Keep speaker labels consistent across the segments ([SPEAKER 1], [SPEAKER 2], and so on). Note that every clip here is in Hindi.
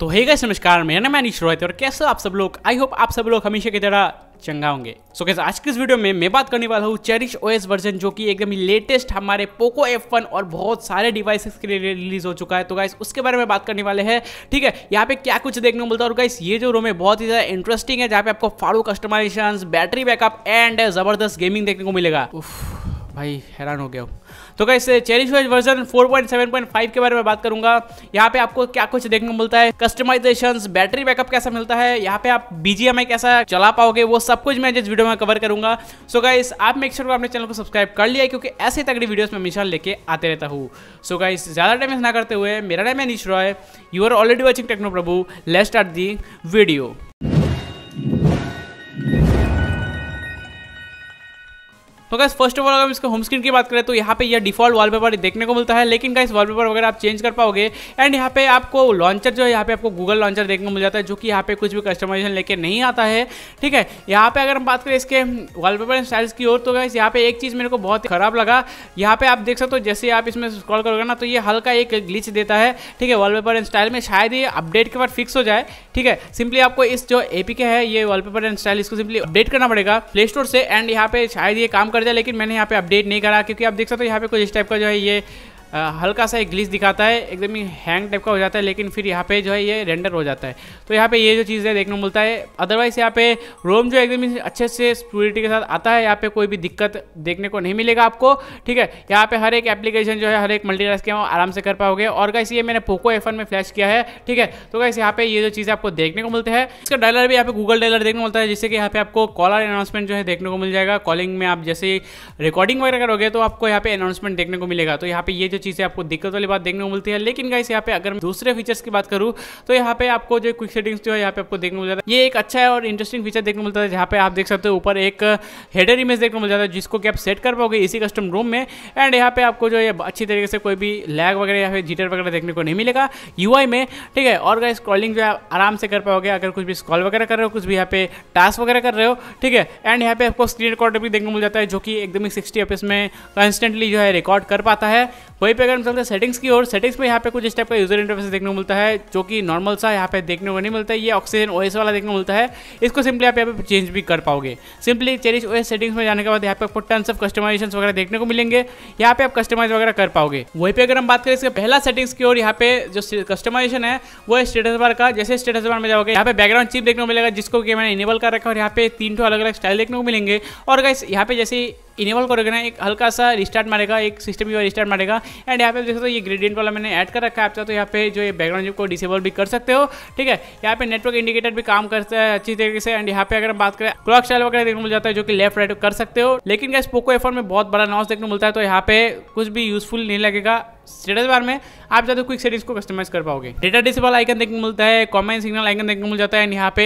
[SPEAKER 1] तो हे नमस्कार मेरा नाम अनिश रोहित और कैसे आप सब लोग आई होप आप सब लोग हमेशा की तरह चंगा होंगे सो so, कैसे आज के इस वीडियो में मैं बात करने वाला हूँ चेरिश ओएस वर्जन जो कि एकदम लेटेस्ट हमारे पोको एफ वन और बहुत सारे डिवाइसेस के लिए रिलीज हो चुका है तो गाइस उसके बारे में बात करने वाले हैं ठीक है यहाँ पे क्या कुछ देखने को मिलता है और गाइस ये जो रोम है बहुत ही ज्यादा इंटरेस्टिंग है जहाँ पे आपको फाड़ू कस्टमाइजेशन बैटरी बैकअप एंड जबरदस्त गेमिंग देखने को मिलेगा उफ, भाई हैरान हो गया हूँ तो कैसे चेरिश वर्जन 4.7.5 के बारे में बात करूंगा यहाँ पे आपको क्या कुछ देखने को मिलता है कस्टमाइजेशन बैटरी बैकअप कैसा मिलता है यहाँ पे आप बीजीएमआई कैसा चला पाओगे वो सब कुछ मैं इस वीडियो में कवर करूंगा सो so गाइस आप मेक श्योर अपने चैनल को सब्सक्राइब कर लिया क्योंकि ऐसे तगड़ी वीडियोज में मिशन लेके आते रहता हूँ सो so गाइस ज़्यादा टाइम ना करते हुए मेरा नाम है Nish Roy you are already watching techno Prabhu let start the video तो गाइस फर्स्ट ऑफ ऑल अगर हम इसके होम स्क्रीन की बात करें तो यहाँ पे यह डिफॉल्ट वॉलपेपर देखने को मिलता है लेकिन गाइस वॉलपेपर वगैरह आप चेंज कर पाओगे एंड यहाँ पे आपको लॉन्चर जो है यहाँ पे आपको गूगल लॉन्चर देखने को मिल जाता है जो कि यहाँ पे कुछ भी कस्टमाइजेशन लेके नहीं आता है ठीक है यहाँ पे अगर हम बात करें इसके वॉलपेपर स्टाइल्स की ओर तो गाइस यहाँ पे एक चीज़ मेरे को बहुत खराब लगा यहाँ पे आप देख सकते हो जैसे आप इसमें स्क्रॉल करोगे ना तो ये हल्का एक ग्लिच देता है ठीक है वॉलपेपर एंड स्टाइल में शायद ये अपडेट के बाद फिक्स हो जाए ठीक है सिंपली आपको इस जो एपीके है ये वॉलपेपर एंड स्टाइल इसको सिंपली अपडेट करना पड़ेगा प्ले स्टोर से एंड यहाँ पे शायद ये काम कर कर दिया लेकिन मैंने यहाँ पे अपडेट नहीं करा क्योंकि आप देख सकते हो यहाँ पे कुछ इस टाइप का जो है ये हल्का सा एक ग्लिच दिखाता है एकदम ही हैंग टाइप का हो जाता है लेकिन फिर यहाँ पे जो है ये रेंडर हो जाता है तो यहाँ पे ये जो चीज़ है देखने को मिलता है अदरवाइज यहाँ पे रोम जो एकदम अच्छे से स्प्यूरिटी के साथ आता है यहाँ पे कोई भी दिक्कत देखने को नहीं मिलेगा आपको ठीक है यहाँ पे हर एक एप्लीकेशन जो है हर एक मल्टी के आराम से कर पाओगे और कैसे ये मैंने पोको एफ में फ्लैश किया है ठीक है तो कैसे यहाँ पे ये जो चीज़ आपको देखने को मिलते है इसका डायलर भी यहाँ पे गूगल डायलर देखने को मिलता है जिससे कि यहाँ पे आपको कॉलर अनाउंसमेंट जो है देखने को मिल जाएगा कॉलिंग में आप जैसे रिकॉर्डिंग वगैरह करोगे तो आपको यहाँ पे अनाउंसमेंट देखने को मिलेगा तो यहाँ पे ये जो चीज़ें आपको दिक्कत वाली बात देखने को मिलती है लेकिन गाइस यहाँ पे अगर मैं दूसरे फीचर्स की बात करूँ तो यहाँ पे आपको जो क्विक सेटिंग्स जो है यहाँ पे आपको देखने को मिल जाता है ये एक अच्छा है और इंटरेस्टिंग फीचर देखने को मिलता है जहाँ पे आप देख सकते हो ऊपर एक हेडर इमेज देखने को मिल जाता है जिसको कि आप सेट कर पाओगे इसी कस्टम रूम में एंड यहाँ पे आपको जो है अच्छी तरीके से कोई भी लैग वगैरह या फिर जीटर वगैरह देखने को नहीं मिलेगा यू में ठीक है और गाइस कॉलिंग जो है आराम से कर पाओगे अगर कुछ भी स्क्रॉल वगैरह कर रहे हो कुछ भी यहाँ पे टास्क वगैरह कर रहे हो ठीक है एंड यहाँ पे आपको स्क्रीन रिकॉर्ड भी देखने को मिल जाता है जो कि एकदम ही सिक्सटी एफ में कंस्टेंटली जो है रिकॉर्ड कर पाता है वो वहीं पे अगर हम चलते हैं सेटिंग्स की और सेटिंग्स में यहाँ पे कुछ इस टाइप का यूजर इंटरफेस देखने को मिलता है जो कि नॉर्मल सा यहाँ पे देखने को नहीं मिलता है ये ऑक्सीजन ओएस वाला देखने को मिलता है इसको सिंपली आप यहाँ पे चेंज भी कर पाओगे सिंपली चेरिश ओएस सेटिंग्स में जाने के बाद यहाँ पे आपको टन ऑफ कस्टमाइजेशन वगैरह देखने को मिलेंगे यहाँ पे आप कस्टमाइज वगैरह कर पाओगे वहीं पर अगर हम बात करें इसके पहला सेटिंग्स की और यहाँ पे जो कस्टमाइजेशन है वो है स्टेटस बार का जैसे स्टेटस बार में जाओगे यहाँ पे बैकग्राउंड चिप देखने को मिलेगा जिसको कि मैंने इनेबल कर रखा है और यहाँ पे तीन ठो अलग अलग स्टाइल देखने को मिलेंगे और अगर यहाँ पे जैसे इनेबल करोगे ना एक हल्का सा रिस्टार्ट मारेगा एक सिस्टम भी रिस्टार्ट मारेगा एंड यहाँ पे देखो तो ये ग्रेडियंट वाला मैंने ऐड कर रखा है आप तो यहाँ पे जो ये बैकग्राउंड जब को डिसेबल भी कर सकते हो ठीक है यहाँ पे नेटवर्क इंडिकेटर भी काम करता है अच्छी तरीके से एंड यहाँ पे अगर हम बात करें क्लॉक स्टाइल वगैरह देखने मिल जाता है जो कि लेफ्ट राइट कर सकते हो लेकिन गैस पोको एफ में बहुत बड़ा नॉस देखने मिलता है तो यहाँ पे कुछ भी यूजफुल नहीं लगेगा स्टेटस बार में आप ज़्यादा क्विक सेटिंग्स को कस्टमाइज कर पाओगे डेटा डिस आइकन देखने को मिलता है कॉमन सिग्नल आइकन देखने को मिल जाता है एंड यहाँ पे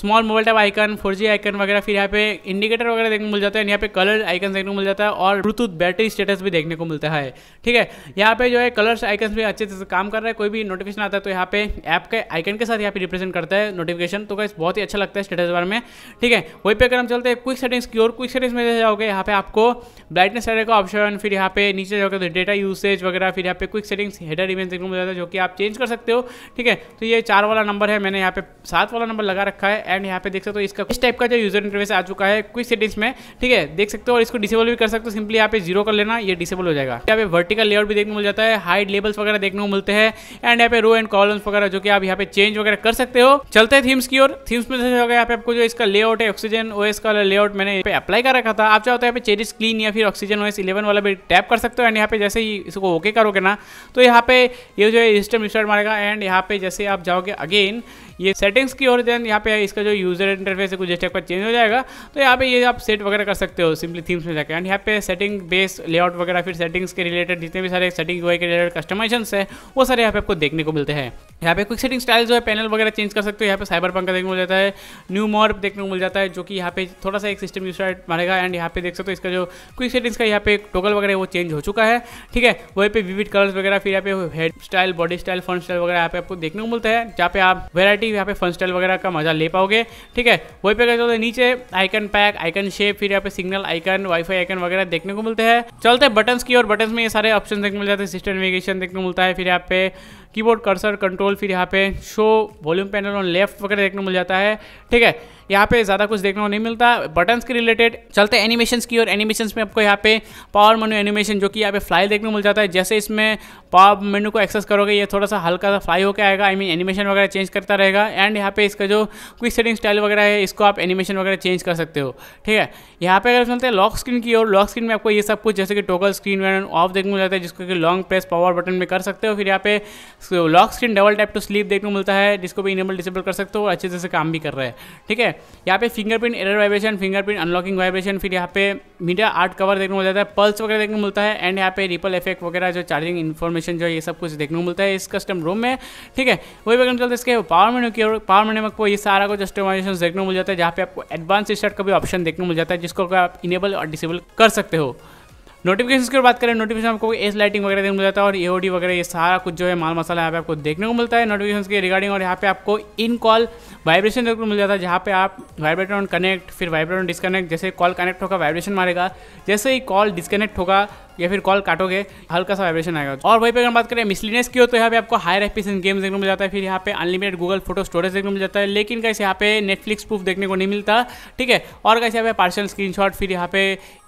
[SPEAKER 1] small mobile type icon four icon वगैरह फिर यहाँ पे इंडिकेटर वगैरह देखने को मिल जाता है यहाँ पे कलर आइकन देखने को मिल जाता है और ब्लूटूथ बैटरी स्टेटस भी देखने को मिलता है ठीक है यहाँ पे जो है कलर आइकन भी अच्छे से काम कर रहा है कोई भी नोटिफिकेशन आता है तो यहाँ पे ऐप के आइकन के साथ यहाँ पे रिप्रेजेंट करता है नोटिफिकेशन तो कैसे बहुत ही अच्छा लगता है स्टेटस बार में ठीक है वहीं पे अगर हम चलते हैं क्विक सेटिंग्स की और क्विक सेटिंग्स में जाओगे यहाँ पे आपको ब्राइटनेस का ऑप्शन फिर यहाँ पे नीचे जाओगे तो डेटा यूसेज वगैरह या फिर यहाँ पे क्विक सेटिंग्स हेडर इवेंट देखने को मिल जाता है जो कि आप चेंज कर सकते हो ठीक है तो ये चार वाला नंबर है मैंने यहाँ पे सात वाला नंबर लगा रखा है एंड यहाँ पे देख सकते हो इसका इस टाइप का जो यूजर इंटरफेस आ चुका है क्विक सेटिंग्स में ठीक है देख सकते हो और इसको डिसेबल भी कर सकते हो सिंपली यहाँ पे जीरो कर लेना ये डिसेबल हो जाएगा यहाँ पे वर्टिकल लेआउट भी देखने को मिल जाता है हाइट लेवल्स वगैरह देखने को मिलते हैं एंड यहाँ पे रो एंड कॉलम वगैरह जो कि आप यहाँ पे चेंज वगैरह कर सकते हो चलते हैं थीम्स की ओर थीम्स में जैसे हो गया यहाँ पे आपको जो इसका लेआउट है ऑक्सीजन ओएस का लेआउट मैंने यहाँ पे अप्लाई कर रखा था आप चाहते हो यहाँ पे चेरिस क्लीन या फिर ऑक्सीजन ओएस इलेवन वाला भी टैप कर सकते हो एंड यहाँ पे जैसे ही इसको ओके कर करोगे ना तो यहाँ पे ये यह जो है रजिस्टर स्टार्ट मारेगा एंड यहाँ पे जैसे आप जाओगे अगेन ये सेटिंग्स की और देन यहाँ पे इसका जो यूजर इंटरफेस है कुछ इस टाइप का चेंज हो जाएगा तो यहाँ पे ये आप सेट वगैरह कर सकते हो सिंपली थीम्स में जाकर एंड यहाँ पे सेटिंग बेस लेआउट वगैरह फिर सेटिंग्स के रिलेटेड जितने भी सारे सेटिंग के रिलेटेड कस्टमाइजेशन है वो सारे यहाँ पे आपको देखने को मिलते हैं यहाँ पे क्विक सेटिंग स्टाइल जो है पैनल वगैरह चेंज कर सकते हो यहाँ पे साइबर पंखा देखने को मिल जाता है न्यू मॉर्प देखने को मिल जाता है जो कि यहाँ पे थोड़ा सा एक सिस्टम यूज मारेगा एंड यहाँ पे देख सकते हो इसका जो क्विक सेटिंग्स का यहाँ पे टोकल वगैरह वो चेंज हो चुका है ठीक है वहीं पे विविड कलर्स वगैरह फिर यहाँ पे head style body style fun style वगैरह यहाँ पे आपको देखने को मिलता है जहाँ पे आप वेरायटी यहाँ पे फन स्टाइल वगैरह का मजा ले पाओगे ठीक है वही पे कहते तो नीचे आइकन पैक आइकन शेप फिर यहाँ पे सिग्नल आइकन वाईफाई आइकन वगैरह देखने को मिलते हैं चलते बटन की और बटन में ये सारे ऑप्शन देखने मिल जाते हैं सिस्टम नेविगेशन देखने को मिलता है फिर यहाँ पे कीबोर्ड कर्सर कंट्रोल फिर यहाँ पे show volume panel on left वगैरह देखने को मिल जाता है ठीक है यहाँ पे ज़्यादा कुछ देखने को नहीं मिलता बटन्स के रिलेटेड चलते एनिमेशन की और एनिमेशन में आपको यहाँ पे पावर मेनू एनिमेशन जो कि यहाँ पे फ्लाई देखने को मिल जाता है जैसे इसमें पावर मेनू को एक्सेस करोगे ये थोड़ा सा हल्का सा फ्लाई होकर आएगा आई मीन एनिमेशन वगैरह चेंज करता रहेगा एंड यहाँ पे इसका जो क्विक सेटिंग स्टाइल वगैरह है इसको आप एनिमेशन वगैरह चेंज कर सकते हो ठीक है यहाँ पे अगर चलते हैं लॉक स्क्रीन की और लॉक स्क्रीन में आपको ये सब कुछ जैसे कि टोकल स्क्रीन ऑफ देखने को मिल जाता है जिसको कि लॉन्ग प्रेस पावर बटन में कर सकते हो फिर यहाँ पे lock screen double tap to sleep देखने को मिलता है जिसको भी इनेबल डिसेबल कर सकते हो अच्छे से काम भी कर रहा है ठीक है यहाँ पे fingerprint error vibration fingerprint unlocking vibration फिर यहाँ पे मीडिया आर्ट कवर देखने को मिल जाता है पल्स वगैरह देखने को मिलता है एंड यहाँ पे रिपल इफेक्ट वगैरह जो चार्जिंग इन्फॉर्मेशन जो है ये सब कुछ देखने को मिलता है इस कस्टम रूम में ठीक है वही वगैरह चलते इसके पावर मेनू की पावर मेनू में ये सारा कुछ कस्टमाइजेशन देखने को मिल जाता है जहाँ पे आपको एडवांस स्टार्ट का भी ऑप्शन देखने को मिल जाता है जिसको आप इनेबल और डिसेबल कर सकते हो नोटिफिकेशन की बात करें नोटिफिकेशन आपको एस लाइटिंग वगैरह देखने को मिलता है और ईओडी वगैरह ये सारा कुछ जो है माल मसाला यहाँ पे आपको देखने को मिलता है नोटिफिकेशन के रिगार्डिंग और यहाँ पे आपको इन कॉल वाइब्रेशन देखने को मिल जाता है जहाँ पे आप वाइब्रेटर ऑन कनेक्ट फिर वाइब्रेटर ऑन डिस्कनेक्ट जैसे कॉल कनेक्ट होगा वाइब्रेशन मारेगा जैसे ही कॉल डिस्कनेक्ट होगा या फिर कॉल काटोगे हल्का सा वाइब्रेशन आएगा और वहीं पर अगर बात करें मिसलिनेस की हो तो यहाँ पे आपको हायर एफिशिएंट गेम देखने को मिल जाता है फिर यहाँ पे अनलिमिटेड गूगल फोटो स्टोरेज देखने को मिल जाता है लेकिन कैसे यहाँ पे नेटफ्लिक्स प्रूफ देखने को नहीं मिलता ठीक है और कैसे यहाँ पे पार्सल स्क्रीन फिर यहाँ पे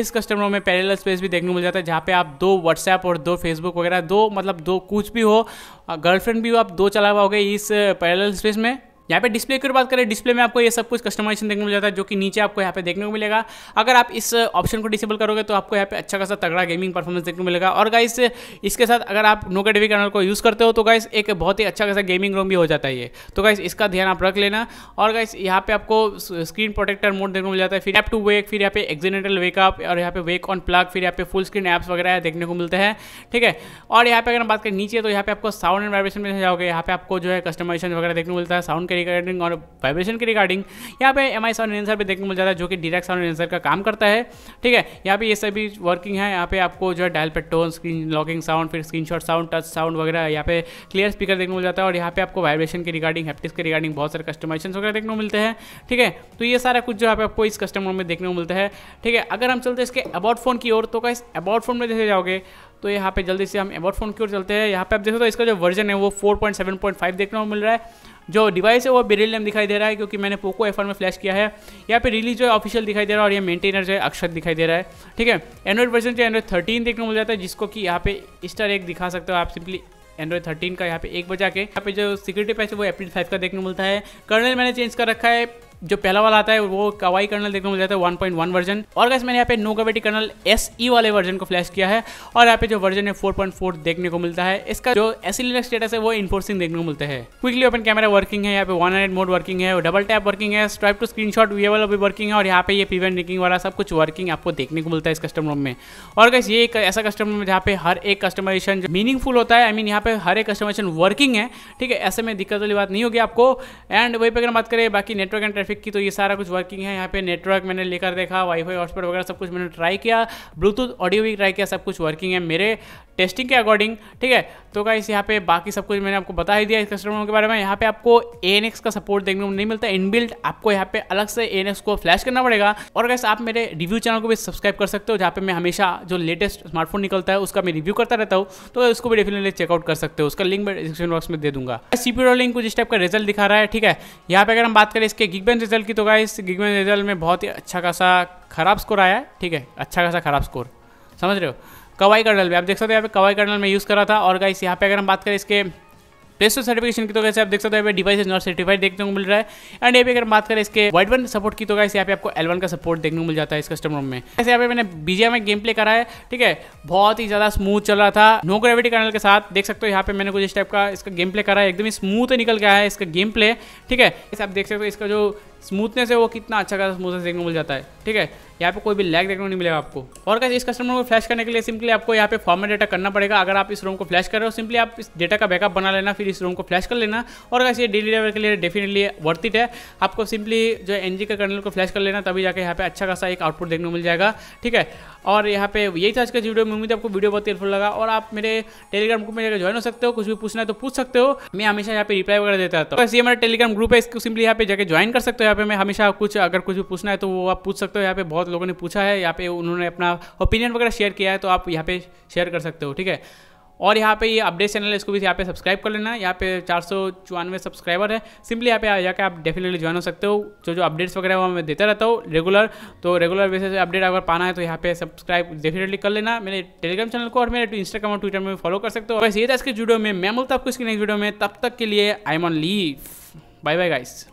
[SPEAKER 1] इस कस्टमरों में पैरल स्पेस भी देखने को मिल जाता है जहाँ पे आप दो व्हाट्सएप और दो फेसबुक वगैरह दो मतलब दो कुछ भी हो गर्लफ्रेंड भी हो आप दो चला पाओगे इस पैरल स्पेस में यहाँ पे डिस्प्ले की बात करें डिस्प्ले में आपको ये सब कुछ कस्टमाइजेशन देखने को मिल जाता है जो कि नीचे आपको यहाँ पे देखने को मिलेगा अगर आप इस ऑप्शन को डिसेबल करोगे तो आपको यहाँ पे अच्छा खासा तगड़ा गेमिंग परफॉर्मेंस देखने को मिलेगा और गाइस इसके साथ अगर आप नोका डेवी कैनल को यूज़ करते हो तो गाइस एक बहुत ही अच्छा खासा गेमिंग रूम भी हो जाता है ये तो गाइस इसका ध्यान आप रख लेना और गाइस यहाँ पे आपको स्क्रीन प्रोटेक्टर मोड देखने को मिल जाता है फिर एप टू वेक फिर यहाँ पे एक्जीनेटल वेकअप और यहाँ पे वेक ऑन प्लग फिर यहाँ पे फुल स्क्रीन ऐप्स वगैरह देखने को मिलते हैं ठीक है और यहाँ पे अगर हम बात करें नीचे तो यहाँ पे आपको साउंड एंड वाइब्रेशन में जाओगे यहाँ पे आपको जो है कस्टमाइजेशन वगैरह देखने को मिलता है साउंड के रिगार्डिंग और वाइब्रेशन के रिगार्डिंग यहाँ पे एम आई साउंड एनसर भी देखने को मिल जाता है जो कि डिरेक्ट साउंड एनसर का काम करता है ठीक है यहाँ पे ये सभी वर्किंग है यहाँ पे आपको जो है डायल पे टोन स्क्रीन लॉकिंग साउंड फिर स्क्रीन साउंड टच साउंड वगैरह यहाँ पे क्लियर स्पीकर देखने को मिल जाता है और यहाँ पे आपको वाइब्रेशन के रिगार्डिंग हैप्टिक्स के रिगार्डिंग बहुत सारे कस्टमाइजेशन वगैरह देखने को मिलते हैं ठीक है तो ये सारा कुछ जो है आपको इस कस्टमर में देखने को मिलता है ठीक है अगर हम चलते हैं इसके अबाउट फोन की ओर तो क्या इस अबाउट फोन में जैसे जाओगे तो यहाँ पे जल्दी से हम अबाउट फोन की ओर चलते हैं यहाँ पे आप देखो तो इसका जो वर्जन है वो 4.7.5 देखने को मिल रहा है जो डिवाइस है वो बेरिलियम दिखाई दे रहा है क्योंकि मैंने पोको एफ में फ्लैश किया है यहाँ पे रिलीज जो है ऑफिशियल दिखाई दे रहा है और ये मेंटेनर जो है अक्षर दिखाई दे रहा है ठीक है एंड्रॉइड वर्जन जो एंड्रॉइड थर्टीन देखने को मिल जाता है जिसको कि यहाँ पे स्टार एक दिखा सकते हो आप सिंपली एंड्रॉइड थर्टीन का यहाँ पे एक बजा के यहाँ पे जो सिक्योरिटी पैच है वो एप्रिल फाइव का देखने को मिलता है कर्नल मैंने चेंज कर रखा है जो पहला वाला आता है वो कवाई कर्नल देखने को मिल जाता है 1.1 वर्जन और गैस मैंने यहाँ पे नो कवेटी कर्नल एस ई वाले वर्जन को फ्लैश किया है और यहाँ पे जो वर्जन है 4.4 देखने को मिलता है इसका जो एस स्टेटस e है वो इन्फोर्सिंग देखने को मिलता है क्विकली ओपन कैमरा वर्किंग है यहाँ पे वन हंड्रेड मोड वर्किंग है डबल टैप वर्किंग है stripe to screenshot V वाला भी वर्किंग है और यहाँ पे ये पीवेंट निकिंग वाला सब कुछ वर्किंग आपको देखने को मिलता है इस कस्टमर रूम में और गैस ये एक ऐसा कस्टमर रूम जहाँ पे हर एक कस्टमाइजेशन मीनिंगफुल होता है आई मीन यहाँ पे हर एक कस्टमाइजेशन वर्किंग है ठीक है ऐसे में दिक्कत वाली बात नहीं होगी आपको एंड वहीं पर अगर बात करें बाकी नेटवर्क एंड ट्रैफिक की तो ये सारा कुछ वर्किंग है यहाँ पे नेटवर्क मैंने लेकर देखा वाईफाई हॉटस्पॉट वगैरह सब कुछ मैंने ट्राई किया ब्लूटूथ ऑडियो भी ट्राई किया सब कुछ वर्किंग है मेरे टेस्टिंग के अकॉर्डिंग ठीक है तो इस यहाँ पे बाकी सब कुछ मैंने आपको बता ही दिया इस कस्टमर के बारे में यहाँ पे आपको ए का सपोर्ट देखने को नहीं मिलता इनबिल्ट आपको यहाँ पे अलग से ए को फ्लैश करना पड़ेगा और कैसे आप मेरे रिव्यू चैनल को भी सब्सक्राइब कर सकते हो जहाँ पे मैं हमेशा जो लेटेस्ट स्मार्टफोन निकलता है उसका मैं रिव्यू करता रहता हूँ तो उसको भी डेफिनेटली चेकआउट कर सकते हो उसका लिंक मैं डिस्क्रिप्शन बॉक्स में दे दूंगा सीपी लिंक कुछ इस टाइप का रिजल्ट दिखा रहा है ठीक है यहाँ पे अगर हम बात करें इसके गिग गिगमेन रिजल्ट की तो गाइस गिगमेन रिजल्ट में बहुत ही अच्छा खासा खराब स्कोर आया ठीक है अच्छा खासा खराब स्कोर समझ रहे हो कवाई कर्नल में आप देख सकते हो यहाँ पे कवाई कर्नल में यूज़ करा था और गाइस यहाँ पे अगर हम बात करें इसके प्ले स्टोर सर्टिफिकेशन की तो कैसे आप देख सकते हो डिवाइस इज नॉट सर्टिफाइड देखने को मिल रहा है एंड अभी अगर बात करें इसके वाइड वन सपोर्ट की तो कैसे यहाँ पे आपको एलवन का सपोर्ट देखने को मिल जाता है इस कस्टम रूम में ऐसे यहाँ पे मैंने बीजिया में गेम प्ले करा है ठीक है बहुत ही ज्यादा स्मूथ चल रहा था नो ग्रेविटी कर्नल के साथ देख सकते हो यहाँ पे मैंने कुछ इस टाइप का इसका गेम प्ले करा है एकदम ही स्मूथ निकल गया है इसका गेम प्ले ठीक है आप देख सकते हो इसका जो स्मूथनेस है वो कितना अच्छा खासा स्मूथनेस देखने को मिल जाता है ठीक है यहाँ पे कोई भी लैग देखने को नहीं मिलेगा आपको और कैसे इस कस्टमर को फ्लैश करने के लिए सिंपली आपको यहाँ पे फॉर्मेट डेटा करना पड़ेगा अगर आप इस रोम को फ्लैश कर रहे हो सिंपली आप इस डेटा का बैकअप बना लेना फिर इस रोम को फ्लैश कर लेना और कैसे ये डेली लेवल के लिए डेफिनेटली वर्थ इट है आपको सिंपली जो एनजी का कर्नल को फ्लैश कर लेना तभी जाकर यहाँ पे अच्छा खासा एक आउटपुट देखने को मिल जाएगा ठीक है और यहाँ पे यही था आज का वीडियो में उम्मीद आपको वीडियो बहुत हेल्पफुल लगा और आप मेरे टेलीग्राम ग्रुप में जाकर ज्वाइन हो सकते हो कुछ भी पूछना है तो पूछ सकते हो मैं हमेशा यहाँ पे रिप्लाई वगैरह देता था तो ऐसे हमारा टेलीग्राम ग्रुप है इसको सिंपली यहाँ पे जाकर ज्वाइन कर सकते हो पे मैं हमेशा कुछ अगर कुछ भी पूछना है तो वो आप पूछ सकते हो यहाँ पे बहुत लोगों ने पूछा है यहाँ पे उन्होंने अपना ओपिनियन वगैरह शेयर किया है तो आप यहाँ पे शेयर कर सकते हो ठीक है और यहाँ पे ये अपडेट चैनल है इसको भी यहाँ पे सब्सक्राइब कर लेना यहाँ पे चार सौ सब्सक्राइबर है सिंपली यहाँ पे आ जाकर आप डेफिनेटली ज्वाइन हो सकते हो जो जो अपडेट्स वगैरह वो मैं देता रहता हूँ रेगुलर तो रेगुलर बेसिस अपडेट अगर पाना है तो यहाँ पे सब्सक्राइब डेफिनेटली कर लेना मेरे टेलीग्राम चैनल को और मेरे इंस्टाग्राम और ट्विटर में फॉलो कर सकते हो वैसे ये था इसके वीडियो में मैं बोलता आपको इसके नेक्स्ट वीडियो में तब तक के लिए I am on leave bye bye guys